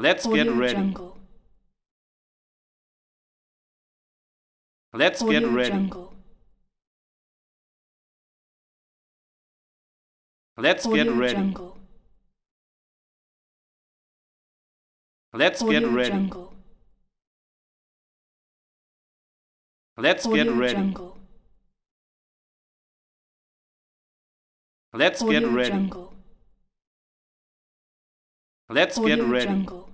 Let's Audio get ready. Jungle. Let's Audio get ready. Jungle. Let's Audio get ready. Jungle. Let's Audio get ready. Jungle. Let's Audio get ready. Jungle. Let's Audio get ready. Jungle. Let's Audio get ready. Jungle.